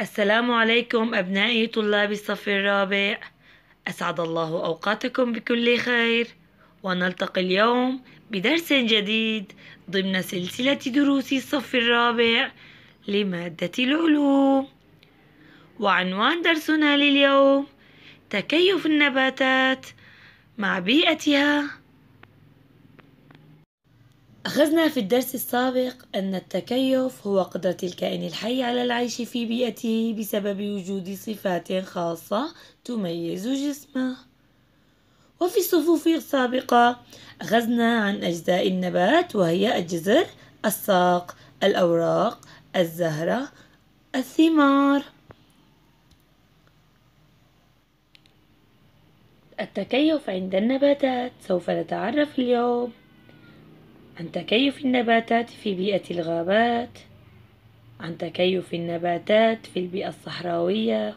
السلام عليكم أبنائي طلاب الصف الرابع أسعد الله أوقاتكم بكل خير ونلتقي اليوم بدرس جديد ضمن سلسلة دروس الصف الرابع لمادة العلوم وعنوان درسنا لليوم تكيف النباتات مع بيئتها أخذنا في الدرس السابق أن التكيف هو قدرة الكائن الحي على العيش في بيئته بسبب وجود صفات خاصة تميز جسمه وفي الصفوف السابقة أخذنا عن أجزاء النبات وهي الجزر الساق الأوراق الزهرة الثمار التكيف عند النباتات سوف نتعرف اليوم عن تكيف النباتات في بيئة الغابات عن تكيف النباتات في البيئة الصحراوية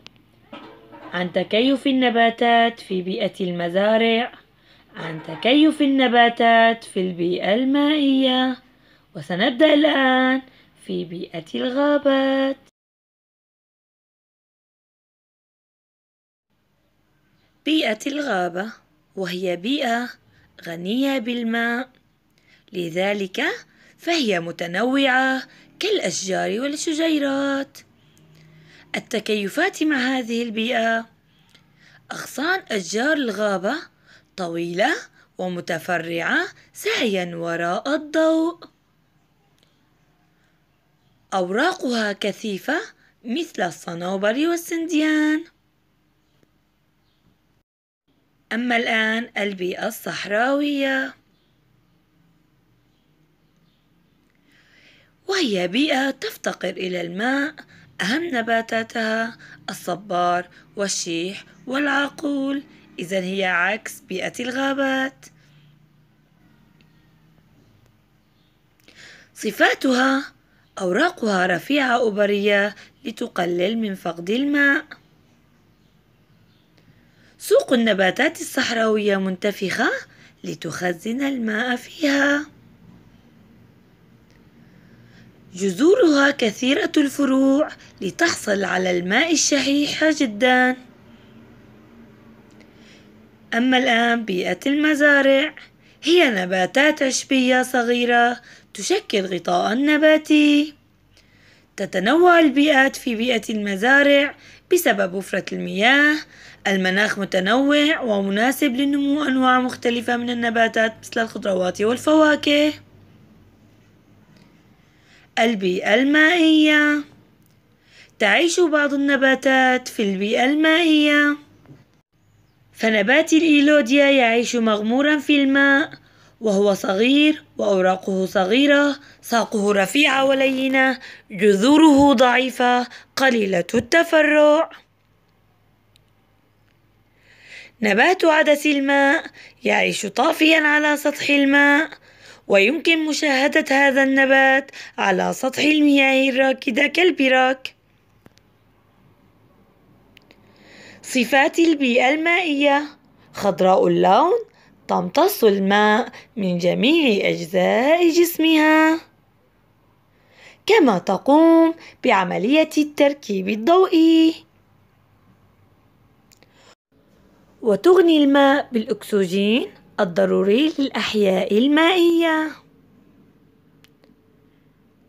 عن تكيف النباتات في بيئة المزارع عن تكيف النباتات في البيئة المائية وسنبدأ الآن في بيئة الغابات بيئة الغابة وهي بيئة غنية بالماء لذلك فهي متنوعة كالأشجار والشجيرات التكيفات مع هذه البيئة أغصان أشجار الغابة طويلة ومتفرعة سعيا وراء الضوء أوراقها كثيفة مثل الصنوبر والسنديان أما الآن البيئة الصحراوية وهي بيئة تفتقر إلى الماء أهم نباتاتها الصبار والشيح والعقول إذا هي عكس بيئة الغابات صفاتها أوراقها رفيعة أبرية لتقلل من فقد الماء سوق النباتات الصحراوية منتفخة لتخزن الماء فيها جذورها كثيرة الفروع لتحصل على الماء الشحيح جدا أما الآن بيئة المزارع هي نباتات عشبية صغيرة تشكل غطاء نباتي تتنوع البيئات في بيئة المزارع بسبب وفرة المياه المناخ متنوع ومناسب لنمو أنواع مختلفة من النباتات مثل الخضروات والفواكه البيئة المائية تعيش بعض النباتات في البيئة المائية فنبات الإيلوديا يعيش مغمورا في الماء وهو صغير وأوراقه صغيرة ساقه رفيعة ولينة جذوره ضعيفة قليلة التفرع نبات عدس الماء يعيش طافيا على سطح الماء ويمكن مشاهدة هذا النبات على سطح المياه الراكدة كالبراك صفات البيئة المائية خضراء اللون تمتص الماء من جميع أجزاء جسمها كما تقوم بعملية التركيب الضوئي وتغني الماء بالأكسجين الضروري للأحياء المائية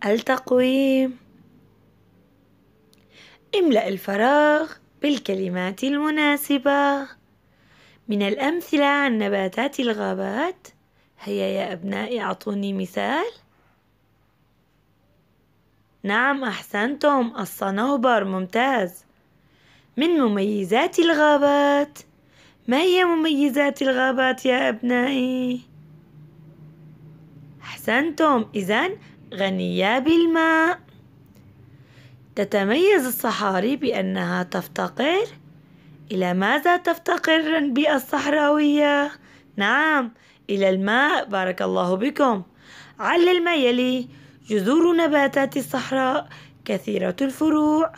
التقويم املأ الفراغ بالكلمات المناسبة من الأمثلة عن نباتات الغابات هيا يا أبنائي أعطوني مثال نعم أحسنتم الصنوبر ممتاز من مميزات الغابات ما هي مميزات الغابات يا أبنائي؟ أحسنتم إذا غنية بالماء تتميز الصحاري بأنها تفتقر إلى ماذا تفتقر البيئة الصحراوية؟ نعم إلى الماء بارك الله بكم علل ما يلي جذور نباتات الصحراء كثيرة الفروع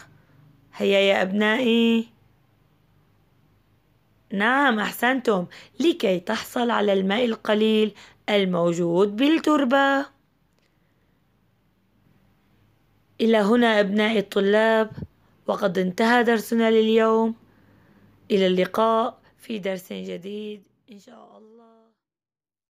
هيا يا أبنائي نعم أحسنتم لكي تحصل على الماء القليل الموجود بالتربة إلى هنا أبنائي الطلاب وقد انتهى درسنا لليوم إلى اللقاء في درس جديد إن شاء الله